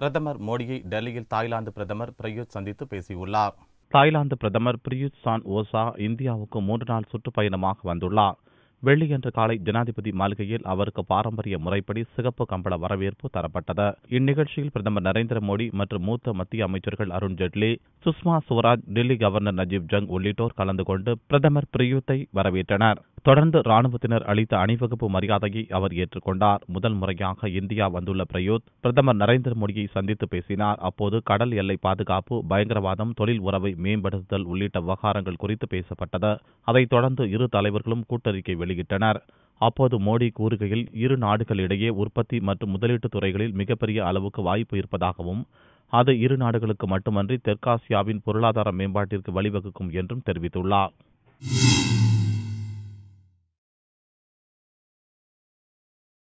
பிரதமர் மோடியை டெல்லியில் தாய்லாந்து பிரதமர் பிரயுத் சந்தித்து பேசியுள்ளார் தாய்லாந்து பிரதமர் பிரியூத் சான் ஓசா இந்தியாவுக்கு மூன்று நாள் சுற்றுப்பயணமாக வந்துள்ளார் வெள்ளியன்று காலை ஜனாதிபதி மாளிகையில் அவருக்கு பாரம்பரிய முறைப்படி சிகப்பு கம்பள வரவேற்பு தரப்பட்டது இந்நிகழ்ச்சியில் பிரதமர் நரேந்திர மோடி மற்றும் மூத்த மத்திய அமைச்சர்கள் அருண் ஜேட்லி சுஷ்மா சுவராஜ் டெல்லி கவர்னர் நஜீப் ஜங் உள்ளிட்டோர் கலந்து கொண்டு பிரதமர் பிரியூத்தை வரவேற்றனர் தொடர்ந்து ராணுவத்தினர் அளித்த அணிவகுப்பு மரியாதையை அவர் ஏற்றுக்கொண்டார் முதல் முறையாக இந்தியா வந்துள்ள பிரயோத் பிரதமர் நரேந்திர மோடியை சந்தித்து பேசினார் அப்போது கடல் எல்லை பாதுகாப்பு பயங்கரவாதம் தொழில் உறவை மேம்படுத்துதல் உள்ளிட்ட விவகாரங்கள் குறித்து பேசப்பட்டது அதைத் தொடர்ந்து இரு தலைவர்களும் கூட்டறிக்கை வெளியிட்டனர் அப்போது மோடி கூறுகையில் இரு நாடுகளிடையே உற்பத்தி மற்றும் முதலீட்டுத் துறைகளில் மிகப்பெரிய அளவுக்கு வாய்ப்பு இருப்பதாகவும் அது இரு நாடுகளுக்கு மட்டுமன்றி தெற்காசியாவின் பொருளாதார மேம்பாட்டிற்கு வழிவகுக்கும் என்றும் தெரிவித்துள்ளார்